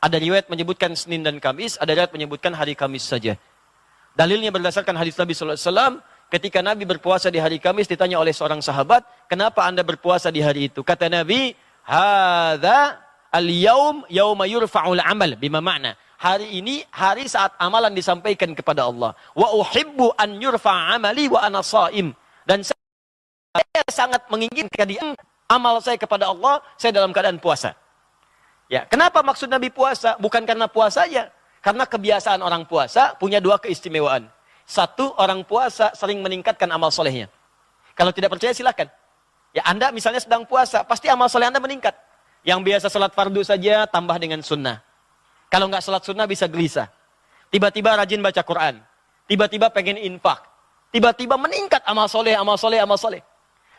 Ada riwayat menyebutkan Senin dan Kamis, ada riwayat menyebutkan hari Kamis saja. Dalilnya berdasarkan hadis Nabi SAW, ketika Nabi berpuasa di hari Kamis ditanya oleh seorang sahabat, "Kenapa Anda berpuasa di hari itu?" Kata Nabi, Hada al yawm yauma amal." Bima makna? Hari ini hari saat amalan disampaikan kepada Allah. Wa uhibbu an yurfa' amali wa ana Dan saya sangat menginginkan amal saya kepada Allah, saya dalam keadaan puasa. Ya, kenapa maksud Nabi puasa? Bukan karena puasa ya, karena kebiasaan orang puasa punya dua keistimewaan. Satu, orang puasa sering meningkatkan amal solehnya. Kalau tidak percaya silahkan. Ya Anda misalnya sedang puasa, pasti amal soleh Anda meningkat. Yang biasa sholat fardu saja tambah dengan sunnah. Kalau nggak sholat sunnah bisa gelisah. Tiba-tiba rajin baca Quran. Tiba-tiba pengen infak. Tiba-tiba meningkat amal soleh, amal soleh, amal soleh.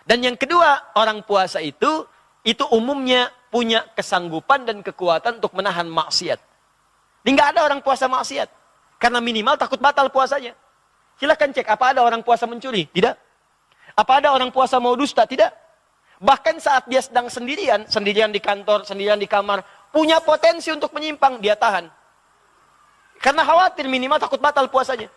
Dan yang kedua, orang puasa itu, itu umumnya punya kesanggupan dan kekuatan untuk menahan maksiat. Ini nggak ada orang puasa maksiat. Karena minimal takut batal puasanya. Silahkan cek, apa ada orang puasa mencuri? Tidak. Apa ada orang puasa mau dusta? Tidak. Bahkan saat dia sedang sendirian, sendirian di kantor, sendirian di kamar, punya potensi untuk menyimpang, dia tahan. Karena khawatir minimal takut batal puasanya.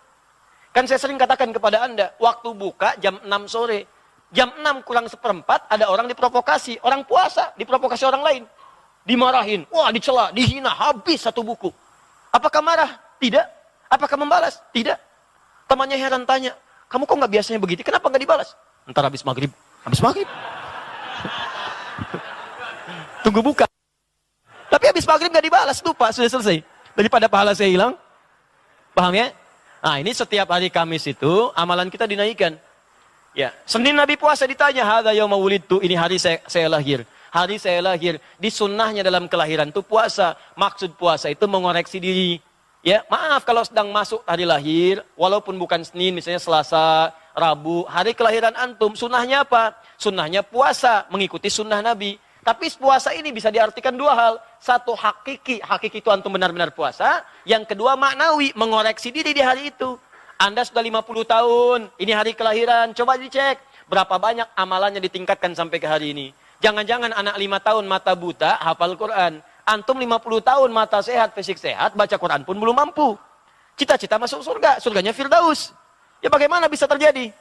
Kan saya sering katakan kepada Anda, waktu buka jam 6 sore, jam 6 kurang seperempat ada orang diprovokasi, orang puasa diprovokasi orang lain. Dimarahin, wah dicela, dihina, habis satu buku. Apakah marah? Tidak. Apakah membalas? Tidak. Temannya heran tanya, kamu kok nggak biasanya begitu? Kenapa nggak dibalas? Ntar habis maghrib, habis maghrib. Tunggu buka. Tapi habis maghrib nggak dibalas, tuh pak sudah selesai. Daripada pahala saya hilang, paham ya? Nah ini setiap hari Kamis itu amalan kita dinaikkan. Ya, Senin Nabi puasa ditanya, "Hadza yauma wulidtu?" Ini hari saya, saya lahir. Hari saya lahir. Di sunnahnya dalam kelahiran itu puasa. Maksud puasa itu mengoreksi diri. Ya, maaf kalau sedang masuk hari lahir, walaupun bukan Senin, misalnya Selasa, Rabu, hari kelahiran antum, sunnahnya apa? Sunnahnya puasa, mengikuti sunnah Nabi. Tapi puasa ini bisa diartikan dua hal. Satu hakiki, hakiki itu antum benar-benar puasa. Yang kedua maknawi, mengoreksi diri di hari itu. Anda sudah 50 tahun, ini hari kelahiran, coba dicek. Berapa banyak amalannya ditingkatkan sampai ke hari ini. Jangan-jangan anak 5 tahun mata buta, hafal Quran. Antum 50 tahun mata sehat, fisik sehat, baca Quran pun belum mampu. Cita-cita masuk surga, surganya Firdaus. Ya bagaimana bisa terjadi?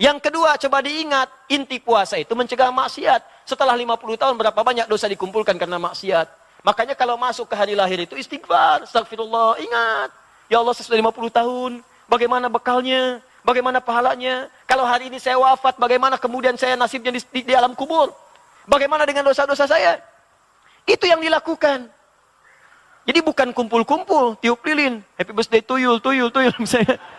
Yang kedua, coba diingat, inti puasa itu mencegah maksiat. Setelah 50 tahun berapa banyak dosa dikumpulkan karena maksiat. Makanya kalau masuk ke hari lahir itu istighfar, astagfirullah, ingat. Ya Allah sesudah 50 tahun, Bagaimana bekalnya? Bagaimana pahalanya? Kalau hari ini saya wafat, bagaimana kemudian saya nasibnya di, di, di alam kubur? Bagaimana dengan dosa-dosa saya? Itu yang dilakukan. Jadi bukan kumpul-kumpul, tiup lilin, happy birthday tuyul, tuyul, tuyul misalnya.